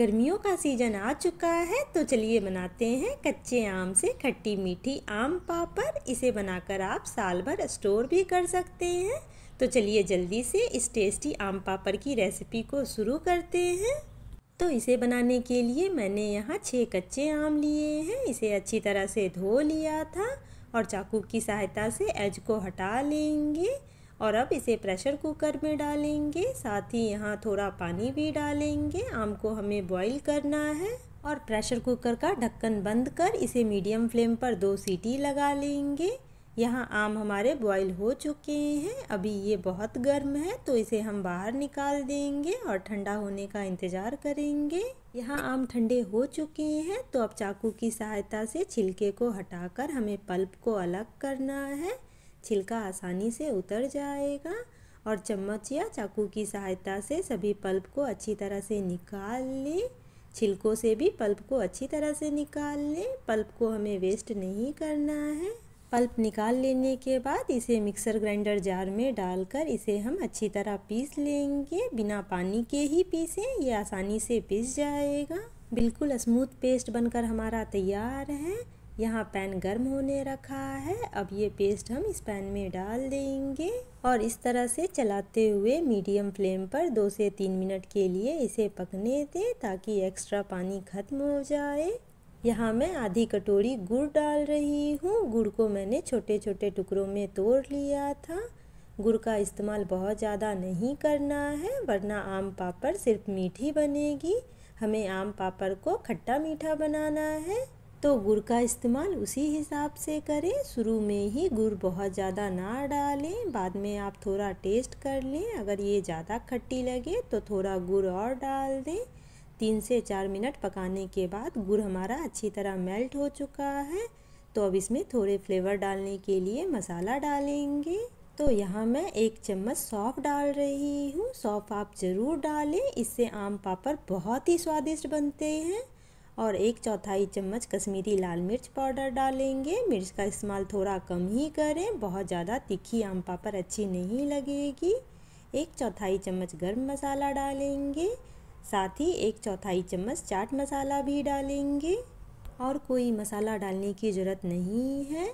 गर्मियों का सीज़न आ चुका है तो चलिए बनाते हैं कच्चे आम से खट्टी मीठी आम पापड़ इसे बनाकर आप साल भर स्टोर भी कर सकते हैं तो चलिए जल्दी से इस टेस्टी आम पापड़ की रेसिपी को शुरू करते हैं तो इसे बनाने के लिए मैंने यहाँ छः कच्चे आम लिए हैं इसे अच्छी तरह से धो लिया था और चाकू की सहायता से एज को हटा लेंगे और अब इसे प्रेशर कुकर में डालेंगे साथ ही यहाँ थोड़ा पानी भी डालेंगे आम को हमें बॉईल करना है और प्रेशर कुकर का ढक्कन बंद कर इसे मीडियम फ्लेम पर दो सीटी लगा लेंगे यहाँ आम हमारे बॉईल हो चुके हैं अभी ये बहुत गर्म है तो इसे हम बाहर निकाल देंगे और ठंडा होने का इंतज़ार करेंगे यहाँ आम ठंडे हो चुके हैं तो अब चाकू की सहायता से छिलके को हटाकर हमें पल्प को अलग करना है छिलका आसानी से उतर जाएगा और चम्मच या चाकू की सहायता से सभी पल्प को अच्छी तरह से निकाल लें छिलकों से भी पल्प को अच्छी तरह से निकाल लें पल्प को हमें वेस्ट नहीं करना है पल्प निकाल लेने के बाद इसे मिक्सर ग्राइंडर जार में डालकर इसे हम अच्छी तरह पीस लेंगे बिना पानी के ही पीसें ये आसानी से पीस जाएगा बिल्कुल स्मूथ पेस्ट बनकर हमारा तैयार है यहाँ पैन गर्म होने रखा है अब ये पेस्ट हम इस पैन में डाल देंगे और इस तरह से चलाते हुए मीडियम फ्लेम पर दो से तीन मिनट के लिए इसे पकने दें ताकि एक्स्ट्रा पानी ख़त्म हो जाए यहाँ मैं आधी कटोरी गुड़ डाल रही हूँ गुड़ को मैंने छोटे छोटे टुकड़ों में तोड़ लिया था गुड़ का इस्तेमाल बहुत ज़्यादा नहीं करना है वरना आम पापड़ सिर्फ मीठी बनेगी हमें आम पापड़ को खट्टा मीठा बनाना है तो गुड़ का इस्तेमाल उसी हिसाब से करें शुरू में ही गुड़ बहुत ज़्यादा ना डालें बाद में आप थोड़ा टेस्ट कर लें अगर ये ज़्यादा खट्टी लगे तो थोड़ा गुड़ और डाल दें तीन से चार मिनट पकाने के बाद गुड़ हमारा अच्छी तरह मेल्ट हो चुका है तो अब इसमें थोड़े फ्लेवर डालने के लिए मसाला डालेंगे तो यहाँ मैं एक चम्मच सौंफ डाल रही हूँ सौंफ आप ज़रूर डालें इससे आम पापड़ बहुत ही स्वादिष्ट बनते हैं और एक चौथाई चम्मच कश्मीरी लाल मिर्च पाउडर डालेंगे मिर्च का इस्तेमाल थोड़ा कम ही करें बहुत ज़्यादा तीखी आम पापड़ अच्छी नहीं लगेगी एक चौथाई चम्मच गर्म मसाला डालेंगे साथ ही एक चौथाई चम्मच चाट मसाला भी डालेंगे और कोई मसाला डालने की ज़रूरत नहीं है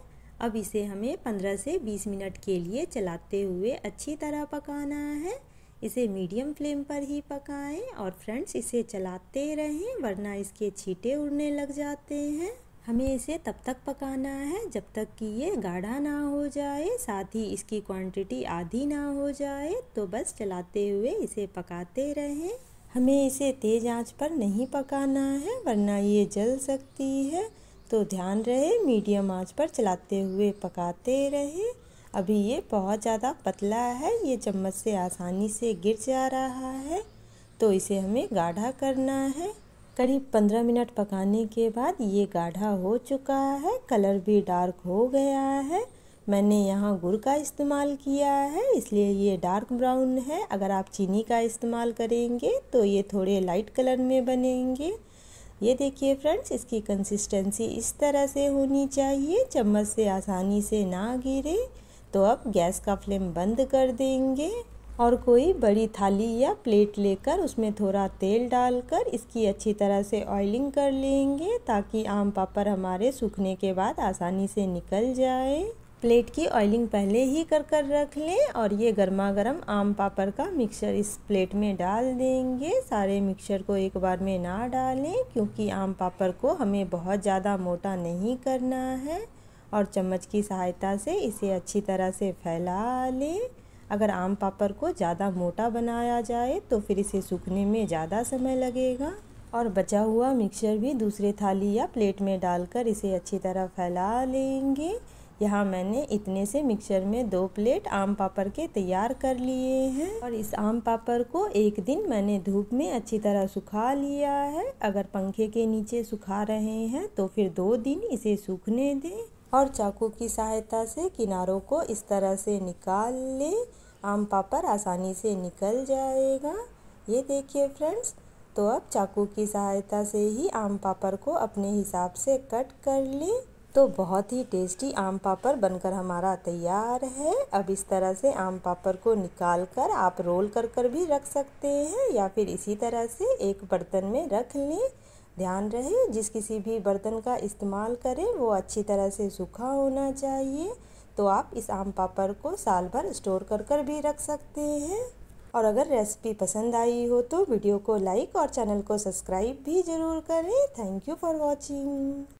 अब इसे हमें 15 से 20 मिनट के लिए चलाते हुए अच्छी तरह पकाना है इसे मीडियम फ्लेम पर ही पकाएं और फ्रेंड्स इसे चलाते रहें वरना इसके छींटे उड़ने लग जाते हैं हमें इसे तब तक पकाना है जब तक कि ये गाढ़ा ना हो जाए साथ ही इसकी क्वांटिटी आधी ना हो जाए तो बस चलाते हुए इसे पकाते रहें हमें इसे तेज़ आंच पर नहीं पकाना है वरना ये जल सकती है तो ध्यान रहे मीडियम आंच पर चलाते हुए पकाते रहें अभी ये बहुत ज़्यादा पतला है ये चम्मच से आसानी से गिर जा रहा है तो इसे हमें गाढ़ा करना है करीब पंद्रह मिनट पकाने के बाद ये गाढ़ा हो चुका है कलर भी डार्क हो गया है मैंने यहाँ गुड़ का इस्तेमाल किया है इसलिए ये डार्क ब्राउन है अगर आप चीनी का इस्तेमाल करेंगे तो ये थोड़े लाइट कलर में बनेंगे ये देखिए फ्रेंड्स इसकी कंसिस्टेंसी इस तरह से होनी चाहिए चम्मच से आसानी से ना गिरे तो अब गैस का फ्लेम बंद कर देंगे और कोई बड़ी थाली या प्लेट लेकर उसमें थोड़ा तेल डालकर इसकी अच्छी तरह से ऑयलिंग कर लेंगे ताकि आम पापड़ हमारे सूखने के बाद आसानी से निकल जाए प्लेट की ऑयलिंग पहले ही कर कर रख लें और ये गर्मा गर्म आम पापड़ का मिक्सचर इस प्लेट में डाल देंगे सारे मिक्सचर को एक बार में ना डालें क्योंकि आम पापड़ को हमें बहुत ज़्यादा मोटा नहीं करना है और चम्मच की सहायता से इसे अच्छी तरह से फैला लें अगर आम पापड़ को ज़्यादा मोटा बनाया जाए तो फिर इसे सूखने में ज़्यादा समय लगेगा और बचा हुआ मिक्सचर भी दूसरे थाली या प्लेट में डालकर इसे अच्छी तरह फैला लेंगे यहाँ मैंने इतने से मिक्सचर में दो प्लेट आम पापड़ के तैयार कर लिए हैं और इस आम पापड़ को एक दिन मैंने धूप में अच्छी तरह सुखा लिया है अगर पंखे के नीचे सुखा रहे हैं तो फिर दो दिन इसे सूखने दें और चाकू की सहायता से किनारों को इस तरह से निकाल लें आम पापड़ आसानी से निकल जाएगा ये देखिए फ्रेंड्स तो अब चाकू की सहायता से ही आम पापड़ को अपने हिसाब से कट कर लें तो बहुत ही टेस्टी आम पापड़ बनकर हमारा तैयार है अब इस तरह से आम पापड़ को निकाल कर आप रोल कर कर भी रख सकते हैं या फिर इसी तरह से एक बर्तन में रख लें ध्यान रहे जिस किसी भी बर्तन का इस्तेमाल करें वो अच्छी तरह से सूखा होना चाहिए तो आप इस आम पापड़ को साल भर स्टोर कर कर भी रख सकते हैं और अगर रेसिपी पसंद आई हो तो वीडियो को लाइक और चैनल को सब्सक्राइब भी ज़रूर करें थैंक यू फॉर वॉचिंग